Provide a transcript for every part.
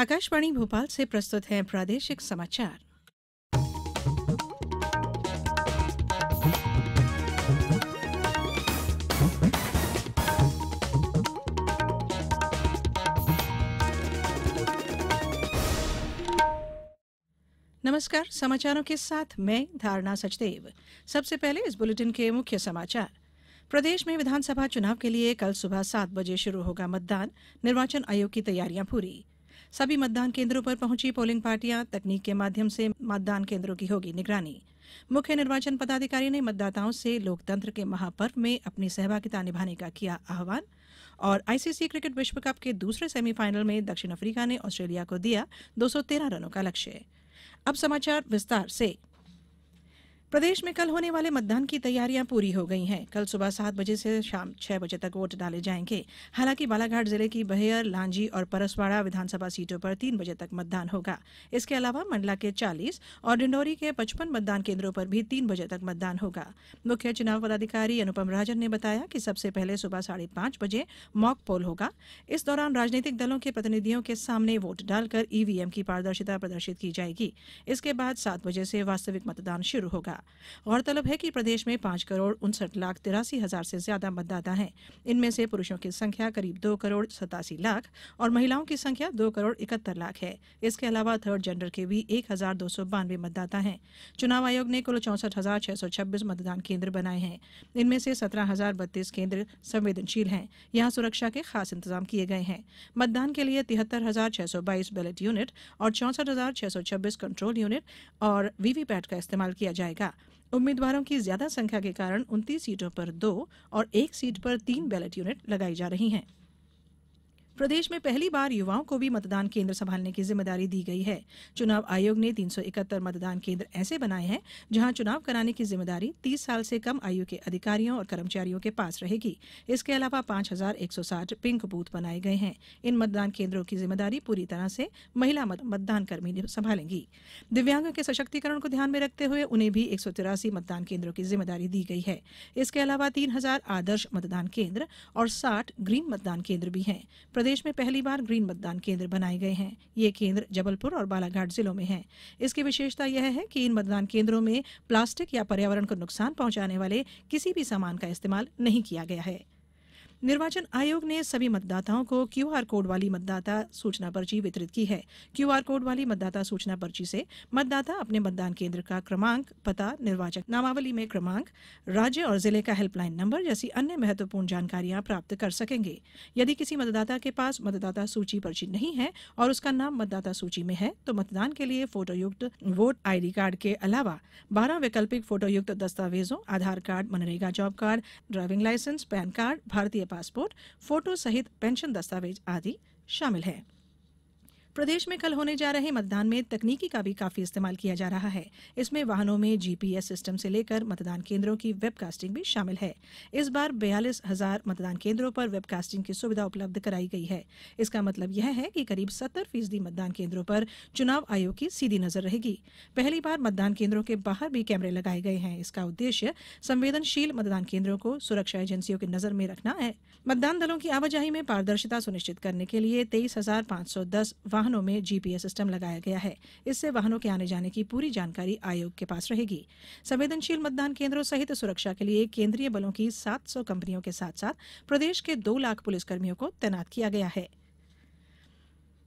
आकाशवाणी भोपाल से प्रस्तुत हैं प्रादेशिक समाचार नमस्कार समाचारों के साथ मैं धारणा सचदेव सबसे पहले इस बुलेटिन के मुख्य समाचार प्रदेश में विधानसभा चुनाव के लिए कल सुबह सात बजे शुरू होगा मतदान निर्वाचन आयोग की तैयारियां पूरी सभी मतदान केंद्रों पर पहुंची पोलिंग पार्टियां तकनीक के माध्यम से मतदान केंद्रों की होगी निगरानी मुख्य निर्वाचन पदाधिकारी ने मतदाताओं से लोकतंत्र के महापर्व में अपनी सहभागिता निभाने का किया आह्वान और आईसीसी क्रिकेट विश्व कप के दूसरे सेमीफाइनल में दक्षिण अफ्रीका ने ऑस्ट्रेलिया को दिया 213 रनों का लक्ष्य अब समाचार विस्तार से प्रदेश में कल होने वाले मतदान की तैयारियां पूरी हो गई हैं कल सुबह सात बजे से शाम छह बजे तक वोट डाले जाएंगे हालांकि बालाघाट जिले की बहेयर लांजी और परसवाड़ा विधानसभा सीटों पर तीन बजे तक मतदान होगा इसके अलावा मंडला के चालीस और डिंडोरी के पचपन मतदान केंद्रों पर भी तीन बजे तक मतदान होगा मुख्य चुनाव पदाधिकारी अनुपम राजन ने बताया कि सबसे पहले सुबह साढ़े पांच बजे मॉक पोल होगा इस दौरान राजनीतिक दलों के प्रतिनिधियों के सामने वोट डालकर ईवीएम की पारदर्शिता प्रदर्शित की जाएगी इसके बाद सात बजे से वास्तविक मतदान शुरू होगा था गौरतलब है कि प्रदेश में पांच करोड़ उनसठ लाख तिरासी हजार से ज्यादा मतदाता हैं इनमें से पुरुषों की संख्या करीब दो करोड़ सतासी लाख और महिलाओं की संख्या दो करोड़ इकहत्तर लाख है इसके अलावा थर्ड जेंडर के भी एक हजार दो सौ बानवे मतदाता हैं चुनाव आयोग ने कुल चौसठ हजार छह सौ छब्बीस मतदान केंद्र बनाए हैं इनमें से सत्रह हजार बत्तीस केंद्र संवेदनशील हैं यहां सुरक्षा के खास इंतजाम किए गए हैं मतदान के लिए तिहत्तर हजार छह सौ बाईस बैलेट यूनिट और चौसठ हजार छह सौ छब्बीस कंट्रोल यूनिट और वीवीपैट का इस्तेमाल किया जाएगा जीता उम्मीदवारों की ज्यादा संख्या के कारण उनतीस सीटों पर दो और एक सीट पर तीन बैलेट यूनिट लगाई जा रही है प्रदेश में पहली बार युवाओं को भी मतदान केन्द्र संभालने की जिम्मेदारी दी गई है चुनाव आयोग ने तीन मतदान केन्द्र ऐसे बनाए हैं जहां चुनाव कराने की जिम्मेदारी तीस साल से कम आयु के अधिकारियों और कर्मचारियों के पास रहेगी इसके अलावा पांच पिंक बूथ बनाए गए हैं इन मतदान केन्द्रों की जिम्मेदारी पूरी तरह से महिला मतदान कर्मी संभालेंगी दिव्यांगों के सशक्तिकरण को ध्यान में रखते हुए उन्हें भी एक मतदान केंद्रों की जिम्मेदारी दी गई है इसके अलावा तीन आदर्श मतदान केंद्र और साठ ग्रीन मतदान केंद्र भी हैं प्रदेश में पहली बार ग्रीन मतदान केंद्र बनाए गए हैं ये केंद्र जबलपुर और बालाघाट जिलों में हैं इसकी विशेषता यह है कि इन मतदान केंद्रों में प्लास्टिक या पर्यावरण को नुकसान पहुंचाने वाले किसी भी सामान का इस्तेमाल नहीं किया गया है निर्वाचन आयोग ने सभी मतदाताओं को क्यूआर कोड वाली मतदाता सूचना पर्ची वितरित की है क्यूआर कोड वाली मतदाता सूचना पर्ची से मतदाता अपने मतदान केंद्र का क्रमांक पता निर्वाचक नामावली में क्रमांक राज्य और जिले का हेल्पलाइन नंबर जैसी अन्य महत्वपूर्ण जानकारियां प्राप्त कर सकेंगे यदि किसी मतदाता के पास मतदाता सूची पर्ची नहीं है और उसका नाम मतदाता सूची में है तो मतदान के लिए फोटोयुक्त वोट आईडी कार्ड के अलावा बारह वैकल्पिक फोटोयुक्त दस्तावेजों आधार कार्ड मनरेगा job card driving licence PAN card भारतीय पासपोर्ट फोटो सहित पेंशन दस्तावेज आदि शामिल हैं प्रदेश में कल होने जा रहे मतदान में तकनीकी का भी काफी इस्तेमाल किया जा रहा है इसमें वाहनों में जीपीएस सिस्टम से लेकर मतदान केंद्रों की वेबकास्टिंग भी शामिल है इस बार बयालीस हजार मतदान केंद्रों पर वेबकास्टिंग की सुविधा उपलब्ध कराई गई है इसका मतलब यह है कि करीब सत्तर फीसदी मतदान केंद्रों पर चुनाव आयोग की सीधी नजर रहेगी पहली बार मतदान केंद्रों के बाहर भी कैमरे लगाए गए हैं इसका उद्देश्य संवेदनशील मतदान केंद्रों को सुरक्षा एजेंसियों की नजर में रखना है मतदान दलों की आवाजाही में पारदर्शिता सुनिश्चित करने के लिए तेईस हजार वाहन वाहनों में जीपीएस सिस्टम लगाया गया है इससे वाहनों के आने जाने की पूरी जानकारी आयोग के पास रहेगी संवेदनशील मतदान केंद्रों सहित सुरक्षा के लिए केंद्रीय बलों की सात कंपनियों के साथ साथ प्रदेश के दो लाख पुलिसकर्मियों को तैनात किया गया है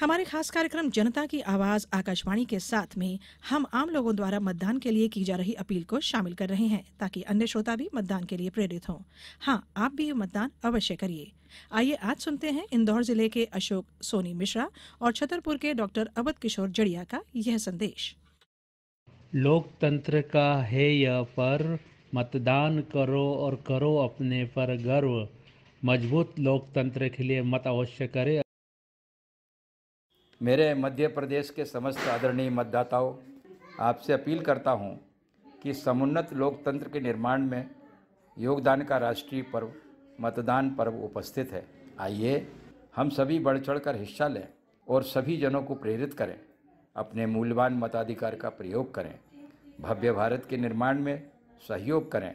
हमारे खास कार्यक्रम जनता की आवाज आकाशवाणी के साथ में हम आम लोगों द्वारा मतदान के लिए की जा रही अपील को शामिल कर रहे हैं ताकि अन्य श्रोता भी मतदान के लिए प्रेरित हों हाँ आप भी मतदान अवश्य करिए आइए आज सुनते हैं इंदौर जिले के अशोक सोनी मिश्रा और छतरपुर के डॉक्टर अवध किशोर जड़िया का यह संदेश लोकतंत्र का है यह पर मतदान करो और करो अपने पर गर्व मजबूत लोकतंत्र के लिए मत अवश्य करें मेरे मध्य प्रदेश के समस्त आदरणीय मतदाताओं आपसे अपील करता हूँ कि समुन्नत लोकतंत्र के निर्माण में योगदान का राष्ट्रीय पर्व मतदान पर्व उपस्थित है आइए हम सभी बढ़ चढ़ कर हिस्सा लें और सभी जनों को प्रेरित करें अपने मूल्यवान मताधिकार का प्रयोग करें भव्य भारत के निर्माण में सहयोग करें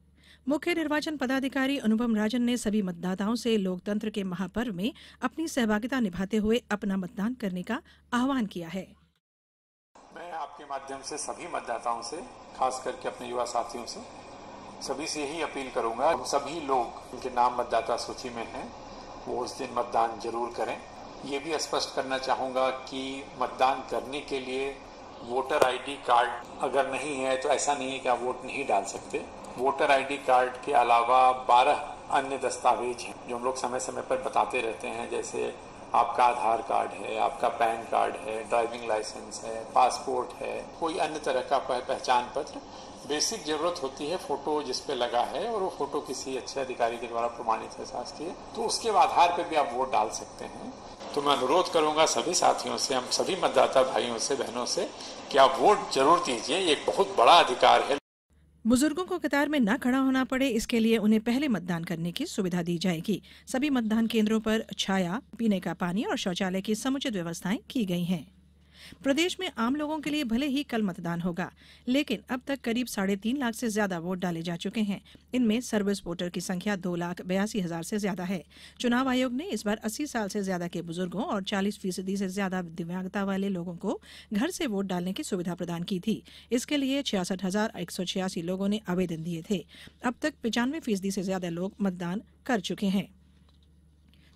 मुख्य निर्वाचन पदाधिकारी अनुपम राजन ने सभी मतदाताओं से लोकतंत्र के महापर्व में अपनी सहभागिता निभाते हुए अपना मतदान करने का आह्वान किया है मैं आपके माध्यम से सभी मतदाताओं से खास करके अपने युवा साथियों से सभी से यही अपील करूंगा हम सभी लोग जिनके नाम मतदाता सूची में हैं वो उस दिन मतदान जरूर करें ये भी स्पष्ट करना चाहूंगा कि मतदान करने के लिए वोटर आईडी कार्ड अगर नहीं है तो ऐसा नहीं है कि आप वोट नहीं डाल सकते वोटर आईडी कार्ड के अलावा 12 अन्य दस्तावेज हैं जो हम लोग समय समय पर बताते रहते हैं जैसे आपका आधार कार्ड है आपका पैन कार्ड है ड्राइविंग लाइसेंस है पासपोर्ट है कोई अन्य तरह का पहचान पत्र बेसिक जरूरत होती है फोटो जिस पे लगा है और वो फोटो किसी अच्छे अधिकारी के द्वारा प्रमाणित है शासकीय तो उसके आधार पर भी आप वोट डाल सकते हैं तो मैं अनुरोध करूंगा सभी साथियों से हम सभी मतदाता भाइयों से बहनों से कि आप वोट जरूर दीजिए ये एक बहुत बड़ा अधिकार है बुजुर्गों को कतार में न खड़ा होना पड़े इसके लिए उन्हें पहले मतदान करने की सुविधा दी जाएगी सभी मतदान केंद्रों पर छाया पीने का पानी और शौचालय की समुचित व्यवस्थाएं की गई हैं प्रदेश में आम लोगों के लिए भले ही कल मतदान होगा लेकिन अब तक करीब साढ़े तीन लाख से ज्यादा वोट डाले जा चुके हैं इनमें सर्विस वोटर की संख्या दो लाख बयासी हजार से ज्यादा है चुनाव आयोग ने इस बार अस्सी साल से ज्यादा के बुजुर्गों और चालीस फीसदी से ज्यादा दिव्यांगता वाले लोगों को घर से वोट डालने की सुविधा प्रदान की थी इसके लिए छियासठ हजार एक सौ छियासी लोगों ने आवेदन दिए थे अब तक पिचानवे फीसदी से ज्यादा लोग मतदान कर चुके हैं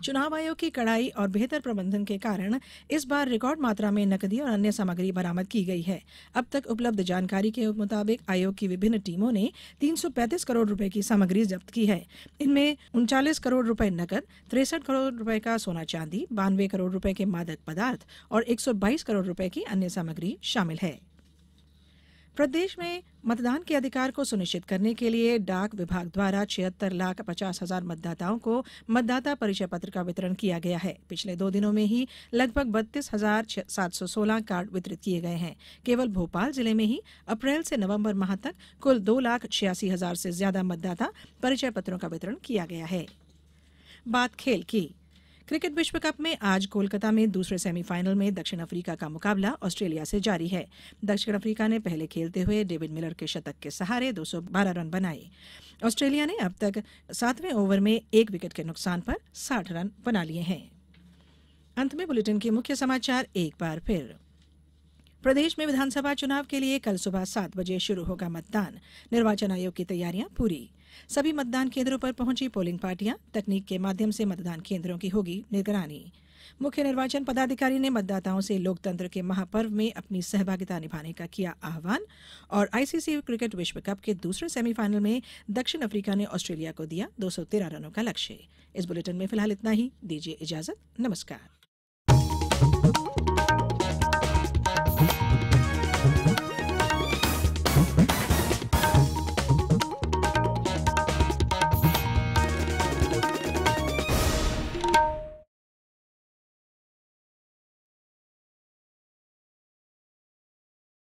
चुनाव आयोग की कड़ाई और बेहतर प्रबंधन के कारण इस बार रिकॉर्ड मात्रा में नकदी और अन्य सामग्री बरामद की गई है अब तक उपलब्ध जानकारी के मुताबिक आयोग की विभिन्न टीमों ने 335 करोड़ रुपए की सामग्री जब्त की है इनमें उनचालीस करोड़ रुपए नकद तिरसठ करोड़ रुपए का सोना चांदी बानवे करोड़ रुपए के मादक पदार्थ और एक करोड़ रुपए की अन्य सामग्री शामिल है प्रदेश में मतदान के अधिकार को सुनिश्चित करने के लिए डाक विभाग द्वारा छिहत्तर लाख पचास हजार मतदाताओं को मतदाता परिचय पत्र का वितरण किया गया है पिछले दो दिनों में ही लगभग बत्तीस हजार सात सौ सोलह कार्ड वितरित किए गए हैं केवल भोपाल जिले में ही अप्रैल से नवंबर माह तक कुल दो लाख छियासी हजार से ज्यादा मतदाता परिचय पत्रों का वितरण किया गया है बात खेल की क्रिकेट विश्व कप में आज कोलकाता में दूसरे सेमीफाइनल में दक्षिण अफ्रीका का मुकाबला ऑस्ट्रेलिया से जारी है दक्षिण अफ्रीका ने पहले खेलते हुए डेविड मिलर के शतक के सहारे 212 रन बनाए ऑस्ट्रेलिया ने अब तक सातवें ओवर में एक विकेट के नुकसान पर साठ रन बना लिए हैं अंत में बुलेटिन के मुख्य समाचार एक बार फिर प्रदेश में विधानसभा चुनाव के लिए कल सुबह सात बजे शुरू होगा मतदान निर्वाचन आयोग की तैयारियां पूरी सभी मतदान केंद्रों पर पहुंची पोलिंग पार्टियां तकनीक के माध्यम से मतदान केंद्रों की होगी निगरानी मुख्य निर्वाचन पदाधिकारी ने मतदाताओं से लोकतंत्र के महापर्व में अपनी सहभागिता निभाने का किया आह्वान और आईसीसी क्रिकेट विश्व कप के दूसरे सेमीफाइनल में दक्षिण अफ्रीका ने ऑस्ट्रेलिया को दिया दो रनों का लक्ष्य इस बुलेटिन में फिलहाल इतना ही दीजिए इजाजत नमस्कार